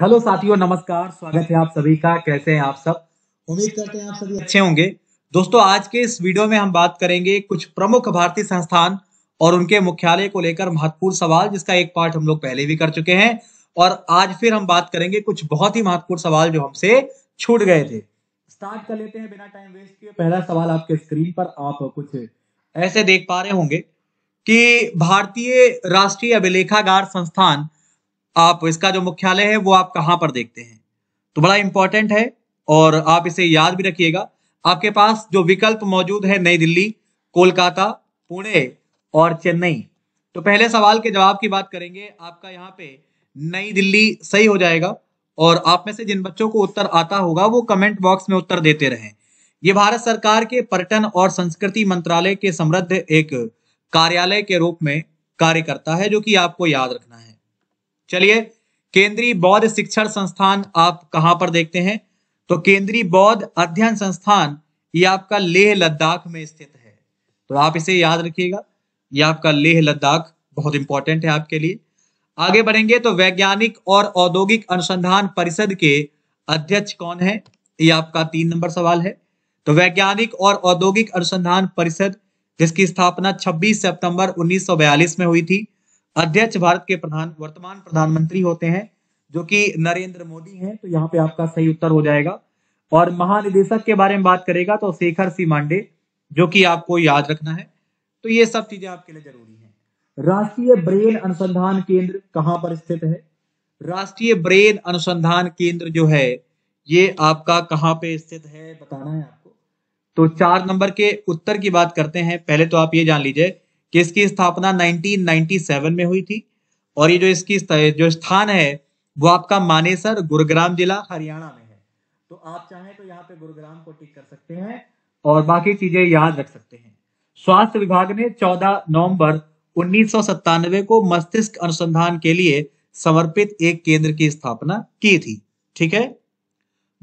Hello साथियों नमस्कार स्वागत है आप सभी का कैसे हैं आप सब उम्मीद करते हैं आप सभी अच्छे होंगे दोस्तों आज के इस वीडियो में हम बात करेंगे कुछ प्रमुख भारतीय संस्थान और उनके मुख्यालय को लेकर महत्वपूर्ण सवाल जिसका एक पार्ट हम लोग पहले भी कर चुके हैं और आज फिर हम बात करेंगे कुछ बहुत ही महत्वपूर्ण सवाल जो हमसे छूट गए थे स्टार्ट कर लेते हैं बिना टाइम वेस्ट किए पहला सवाल आपके स्क्रीन पर आप कुछ ऐसे देख पा रहे होंगे कि भारतीय राष्ट्रीय अभिलेखागार संस्थान आप इसका जो मुख्यालय है वो आप कहाँ पर देखते हैं तो बड़ा इंपॉर्टेंट है और आप इसे याद भी रखिएगा आपके पास जो विकल्प मौजूद है नई दिल्ली कोलकाता पुणे और चेन्नई तो पहले सवाल के जवाब की बात करेंगे आपका यहाँ पे नई दिल्ली सही हो जाएगा और आप में से जिन बच्चों को उत्तर आता होगा वो कमेंट बॉक्स में उत्तर देते रहे ये भारत सरकार के पर्यटन और संस्कृति मंत्रालय के समृद्ध एक कार्यालय के रूप में कार्य करता है जो कि आपको याद रखना है चलिए केंद्रीय बौद्ध शिक्षण संस्थान आप कहां पर देखते हैं तो केंद्रीय बौद्ध अध्ययन संस्थान ये आपका लेह लद्दाख में स्थित है तो आप इसे याद रखिएगा ये आपका लेह लद्दाख बहुत इंपॉर्टेंट है आपके लिए आगे बढ़ेंगे तो वैज्ञानिक और औद्योगिक अनुसंधान परिषद के अध्यक्ष कौन है ये आपका तीन नंबर सवाल है तो वैज्ञानिक और औद्योगिक अनुसंधान परिषद जिसकी स्थापना 26 सितंबर 1942 में हुई थी अध्यक्ष भारत के प्रधान वर्तमान प्रधानमंत्री होते हैं जो कि नरेंद्र मोदी हैं तो यहाँ पे आपका सही उत्तर हो जाएगा और महानिदेशक के बारे में बात करेगा तो शेखर सिंह मांडे जो कि आपको याद रखना है तो ये सब चीजें आपके लिए जरूरी है राष्ट्रीय ब्रेन अनुसंधान केंद्र कहाँ पर स्थित है राष्ट्रीय ब्रेन अनुसंधान केंद्र जो है ये आपका कहाँ पे स्थित है बताना है आपको तो चार नंबर के उत्तर की बात करते हैं पहले तो आप ये जान लीजिए कि इसकी स्थापना 1997 में हुई थी और ये जो इसकी जो स्थान है वो आपका मानेसर गुरुग्राम जिला हरियाणा में है तो आप चाहें तो यहाँ पे गुरुग्राम को टिक कर सकते हैं और बाकी चीजें याद रख सकते हैं स्वास्थ्य विभाग ने 14 नवंबर उन्नीस को मस्तिष्क अनुसंधान के लिए समर्पित एक केंद्र की स्थापना की थी ठीक है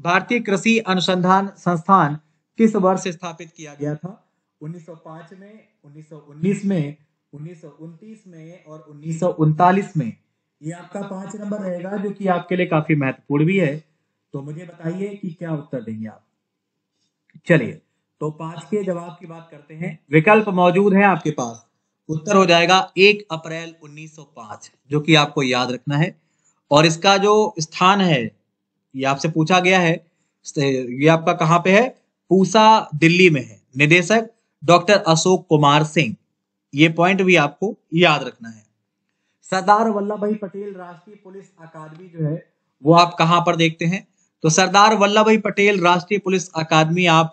भारतीय कृषि अनुसंधान संस्थान किस वर्ष स्थापित किया गया था 1905 में 1919 में उन्नीस में और उन्नीस में ये आपका पांच नंबर रहेगा जो कि आपके लिए काफी महत्वपूर्ण भी है तो मुझे बताइए कि क्या उत्तर देंगे आप चलिए तो पांच के जवाब की बात करते हैं विकल्प मौजूद है आपके पास उत्तर हो जाएगा एक अप्रैल 1905 जो कि आपको याद रखना है और इसका जो स्थान है ये आपसे पूछा गया है ये आपका कहाँ पे है पूसा दिल्ली में है निदेशक डॉक्टर अशोक कुमार सिंह ये पॉइंट भी आपको याद रखना है सरदार वल्लभ भाई पटेल राष्ट्रीय पुलिस अकादमी जो है वो आप कहां पर देखते हैं तो सरदार वल्लभ भाई पटेल राष्ट्रीय पुलिस अकादमी आप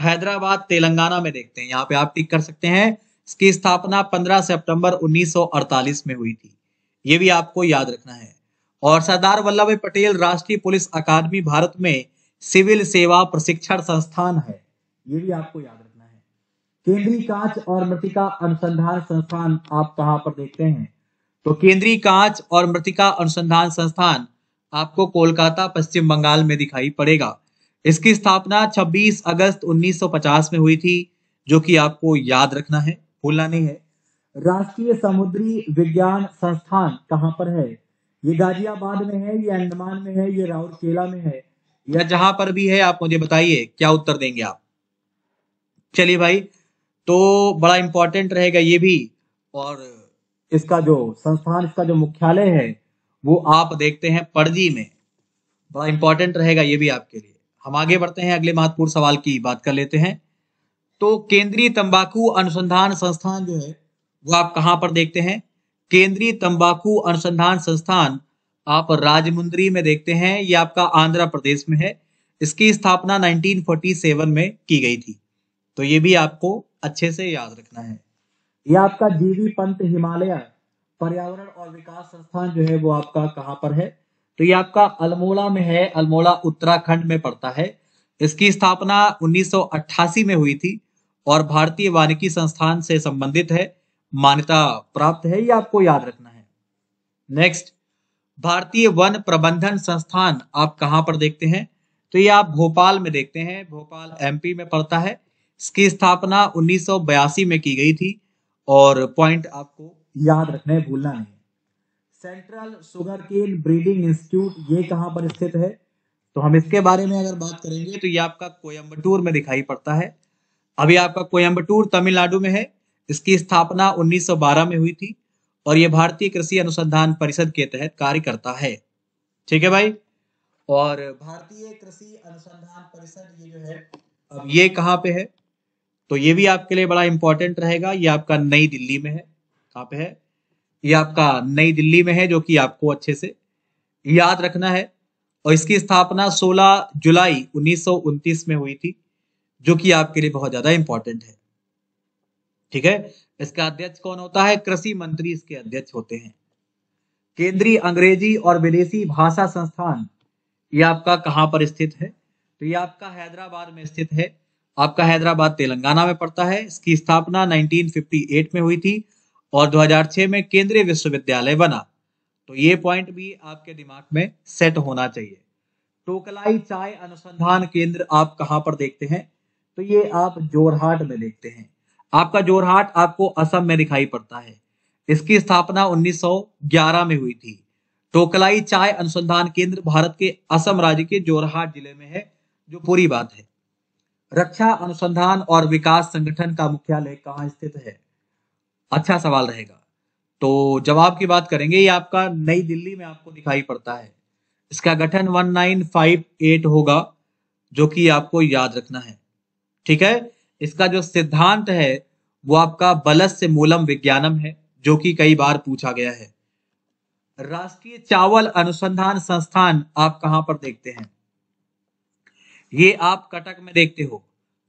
हैदराबाद तेलंगाना में देखते हैं यहाँ पे आप टिक कर सकते हैं इसकी स्थापना 15 सितंबर 1948 में हुई थी ये भी आपको याद रखना है और सरदार वल्लभ भाई पटेल राष्ट्रीय पुलिस अकादमी भारत में सिविल सेवा प्रशिक्षण संस्थान है ये भी आपको याद रखना केंद्रीय कांच और मृतिका अनुसंधान संस्थान आप कहाँ पर देखते हैं तो केंद्रीय कांच और मृतिका अनुसंधान संस्थान आपको कोलकाता पश्चिम बंगाल में दिखाई पड़ेगा इसकी स्थापना 26 अगस्त 1950 में हुई थी जो कि आपको याद रखना है भूलना नहीं है राष्ट्रीय समुद्री विज्ञान संस्थान कहाँ पर है ये गाजियाबाद में है ये अंडमान में है ये राउरकेला में है या जहां पर भी है आप मुझे बताइए क्या उत्तर देंगे आप चलिए भाई तो बड़ा इम्पोर्टेंट रहेगा ये भी और इसका जो संस्थान इसका जो मुख्यालय है वो आप देखते हैं पड़जी में बड़ा इंपॉर्टेंट रहेगा ये भी आपके लिए हम आगे बढ़ते हैं अगले महत्वपूर्ण सवाल की बात कर लेते हैं तो केंद्रीय तंबाकू अनुसंधान संस्थान जो है वो आप कहाँ पर देखते हैं केंद्रीय तंबाकू अनुसंधान संस्थान आप राजमुंद्री में देखते हैं ये आपका आंध्र प्रदेश में है इसकी स्थापना 1947 में की गई थी तो ये भी आपको अच्छे से याद रखना है यह आपका जीवी पंत हिमालय पर्यावरण और विकास संस्थान जो है वो आपका कहाँ पर है तो ये आपका अल्मोड़ा में है अल्मोड़ा उत्तराखंड में पड़ता है इसकी स्थापना 1988 में हुई थी और भारतीय वानिकी संस्थान से संबंधित है मान्यता प्राप्त है ये आपको याद रखना है नेक्स्ट भारतीय वन प्रबंधन संस्थान आप कहाँ पर देखते हैं तो ये आप भोपाल में देखते हैं भोपाल एमपी में पड़ता है इसकी स्थापना 1982 में की गई थी और पॉइंट आपको याद रखना है भूलना नहीं central sugarcane breeding institute ये कहाँ पर स्थित है तो हम इसके बारे में अगर बात करेंगे तो ये आपका कोयम्बटूर में दिखाई पड़ता है अभी आपका कोयम्बटूर तमिलनाडु में है इसकी स्थापना 1912 में हुई थी और ये भारतीय कृषि अनुसंधान परिषद के तहत कार्य करता है ठीक है भाई और भारतीय कृषि अनुसंधान परिषद ये जो है अब ये कहाँ पे है तो ये भी आपके लिए बड़ा इंपॉर्टेंट रहेगा ये आपका नई दिल्ली में है कहाँ पे है ये आपका नई दिल्ली में है जो कि आपको अच्छे से याद रखना है और इसकी स्थापना 16 जुलाई उन्नीस में हुई थी जो कि आपके लिए बहुत ज्यादा इंपॉर्टेंट है ठीक है इसका अध्यक्ष कौन होता है कृषि मंत्री इसके अध्यक्ष होते हैं केंद्रीय अंग्रेजी और विदेशी भाषा संस्थान ये आपका कहाँ पर स्थित है तो ये आपका हैदराबाद में स्थित है आपका हैदराबाद तेलंगाना में पड़ता है इसकी स्थापना 1958 में हुई थी और 2006 में केंद्रीय विश्वविद्यालय बना तो ये पॉइंट भी आपके दिमाग में सेट होना चाहिए टोकलाई चाय अनुसंधान केंद्र आप कहाँ पर देखते हैं तो ये आप जोरहाट में देखते हैं आपका जोरहाट आपको असम में दिखाई पड़ता है इसकी स्थापना 1911 में हुई थी टोकलाई चाय अनुसंधान केंद्र भारत के असम राज्य के जोरहाट जिले में है जो पूरी बात है रक्षा अनुसंधान और विकास संगठन का मुख्यालय कहाँ स्थित है अच्छा सवाल रहेगा तो जवाब की बात करेंगे ये आपका नई दिल्ली में आपको दिखाई पड़ता है इसका गठन 1958 होगा जो कि आपको याद रखना है ठीक है इसका जो सिद्धांत है वो आपका बलस से मूलम विज्ञानम है जो कि कई बार पूछा गया है राष्ट्रीय चावल अनुसंधान संस्थान आप कहां पर देखते हैं ये आप कटक में देखते हो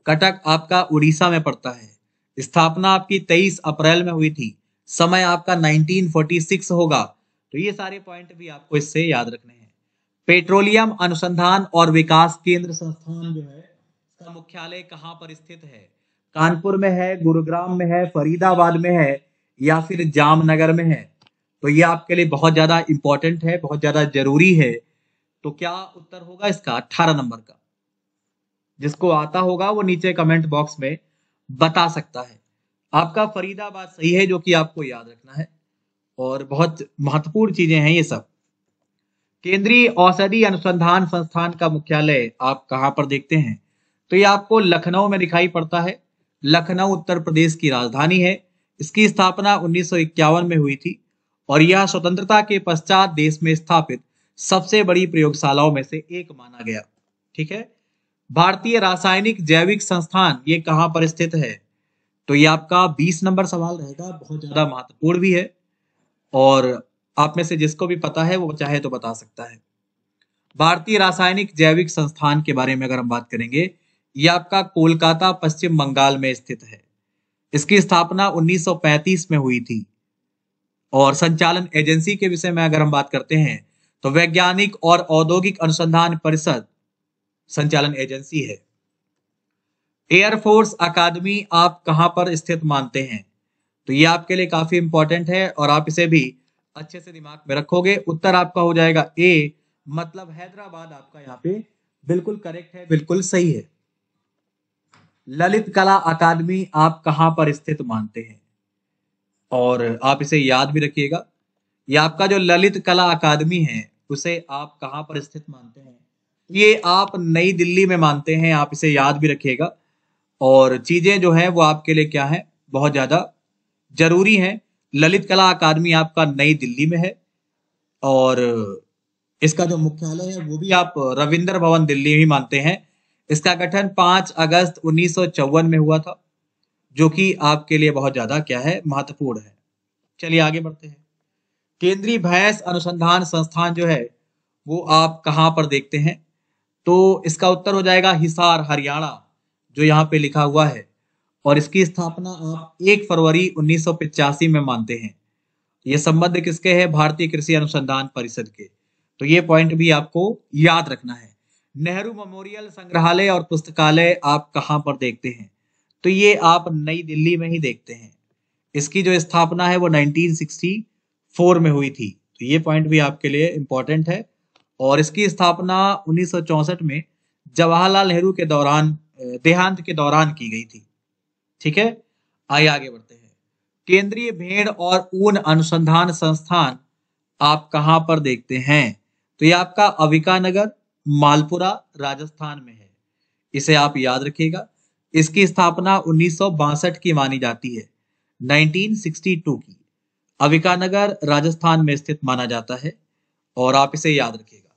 कटक आपका उड़ीसा में पड़ता है स्थापना आपकी 23 अप्रैल में हुई थी समय आपका 1946 होगा तो ये सारे पॉइंट भी आपको इससे याद रखने हैं पेट्रोलियम अनुसंधान और विकास केंद्र संस्थान जो है इसका मुख्यालय कहाँ पर स्थित है कानपुर में है गुरुग्राम में है फरीदाबाद में है या फिर जामनगर में है तो ये आपके लिए बहुत ज्यादा इंपॉर्टेंट है बहुत ज्यादा जरूरी है तो क्या उत्तर होगा इसका अठारह नंबर का जिसको आता होगा वो नीचे कमेंट बॉक्स में बता सकता है आपका फरीदाबाद सही है जो कि आपको याद रखना है और बहुत महत्वपूर्ण चीजें हैं ये सब केंद्रीय औषधि अनुसंधान संस्थान का मुख्यालय आप कहाँ पर देखते हैं तो ये आपको लखनऊ में दिखाई पड़ता है लखनऊ उत्तर प्रदेश की राजधानी है इसकी स्थापना उन्नीस में हुई थी और यह स्वतंत्रता के पश्चात देश में स्थापित सबसे बड़ी प्रयोगशालाओं में से एक माना गया ठीक है भारतीय रासायनिक जैविक संस्थान ये कहाँ पर स्थित है तो ये आपका 20 नंबर सवाल रहेगा बहुत ज्यादा महत्वपूर्ण भी है और आप में से जिसको भी पता है वो चाहे तो बता सकता है भारतीय रासायनिक जैविक संस्थान के बारे में अगर हम बात करेंगे ये आपका कोलकाता पश्चिम बंगाल में स्थित है इसकी स्थापना 1935 में हुई थी और संचालन एजेंसी के विषय में अगर हम बात करते हैं तो वैज्ञानिक और औद्योगिक अनुसंधान परिषद संचालन एजेंसी है एयरफोर्स अकादमी आप कहां पर स्थित मानते हैं तो ये आपके लिए काफी इंपॉर्टेंट है और आप इसे भी अच्छे से दिमाग में रखोगे उत्तर आपका हो जाएगा ए मतलब हैदराबाद आपका यहाँ पे बिल्कुल करेक्ट है बिल्कुल सही है ललित कला अकादमी आप कहां पर स्थित मानते हैं और आप इसे याद भी रखिएगा ये आपका जो ललित कला अकादमी है उसे आप कहां पर स्थित मानते हैं ये आप नई दिल्ली में मानते हैं आप इसे याद भी रखिएगा और चीजें जो है वो आपके लिए क्या है बहुत ज्यादा जरूरी है ललित कला अकादमी आपका नई दिल्ली में है और इसका जो मुख्यालय है वो भी आप रविंद्र भवन दिल्ली ही मानते हैं इसका गठन पांच अगस्त उन्नीस में हुआ था जो कि आपके लिए बहुत ज्यादा क्या है महत्वपूर्ण है चलिए आगे बढ़ते हैं केंद्रीय भैंस अनुसंधान संस्थान जो है वो आप कहाँ पर देखते हैं तो इसका उत्तर हो जाएगा हिसार हरियाणा जो यहाँ पे लिखा हुआ है और इसकी स्थापना आप एक फरवरी उन्नीस में मानते हैं ये संबंध किसके है भारतीय कृषि अनुसंधान परिषद के तो ये पॉइंट भी आपको याद रखना है नेहरू मेमोरियल संग्रहालय और पुस्तकालय आप कहाँ पर देखते हैं तो ये आप नई दिल्ली में ही देखते हैं इसकी जो स्थापना है वो 1964 में हुई थी तो ये पॉइंट भी आपके लिए इंपॉर्टेंट है और इसकी स्थापना उन्नीस में जवाहरलाल नेहरू के दौरान देहांत के दौरान की गई थी ठीक है आइए आगे बढ़ते हैं केंद्रीय भेड़ और ऊन अनुसंधान संस्थान आप कहाँ पर देखते हैं तो ये आपका अविका नगर मालपुरा राजस्थान में है इसे आप याद रखिएगा इसकी स्थापना उन्नीस की मानी जाती है 1962 की अविका नगर राजस्थान में स्थित माना जाता है और आप इसे याद रखिएगा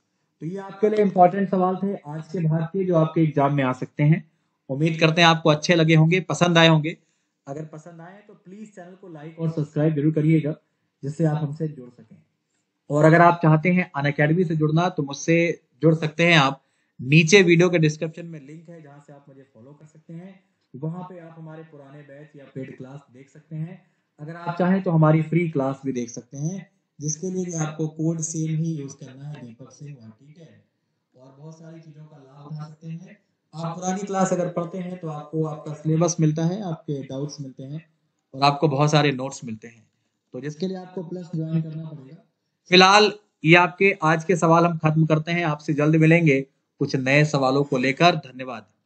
तो ये आपके लिए इम्पोर्टेंट सवाल थे आज के भारतीय जो आपके एग्जाम में आ सकते हैं उम्मीद करते हैं आपको अच्छे लगे होंगे पसंद आए होंगे अगर पसंद आए तो प्लीज चैनल को लाइक और सब्सक्राइब जरूर करिएगा जिससे आप हमसे जुड़ सकें और अगर आप चाहते हैं अन अकेडमी से जुड़ना तो मुझसे जुड़ सकते हैं आप नीचे वीडियो के डिस्क्रिप्शन में लिंक है जहां से आप मुझे फॉलो कर सकते हैं वहां पे आप हमारे पुराने बैच या पेड क्लास देख सकते हैं अगर आप चाहें तो हमारी फ्री क्लास भी देख सकते हैं जिसके लिए भी आपको कोड सेम ही यूज करना है संपर्क से हुआ ठीक है और बहुत सारी चीजों का लाभ उठा सकते हैं आप हाँ। पुरानी क्लास अगर पढ़ते हैं तो आपको आपका सिलेबस मिलता है आपके डाउट्स मिलते हैं और आपको बहुत सारे नोट्स मिलते हैं तो जिसके लिए आपको प्लस ज्वाइन करना पड़ेगा फिलहाल ये आपके आज के सवाल हम खत्म करते हैं आपसे जल्द मिलेंगे कुछ नए सवालों को लेकर धन्यवाद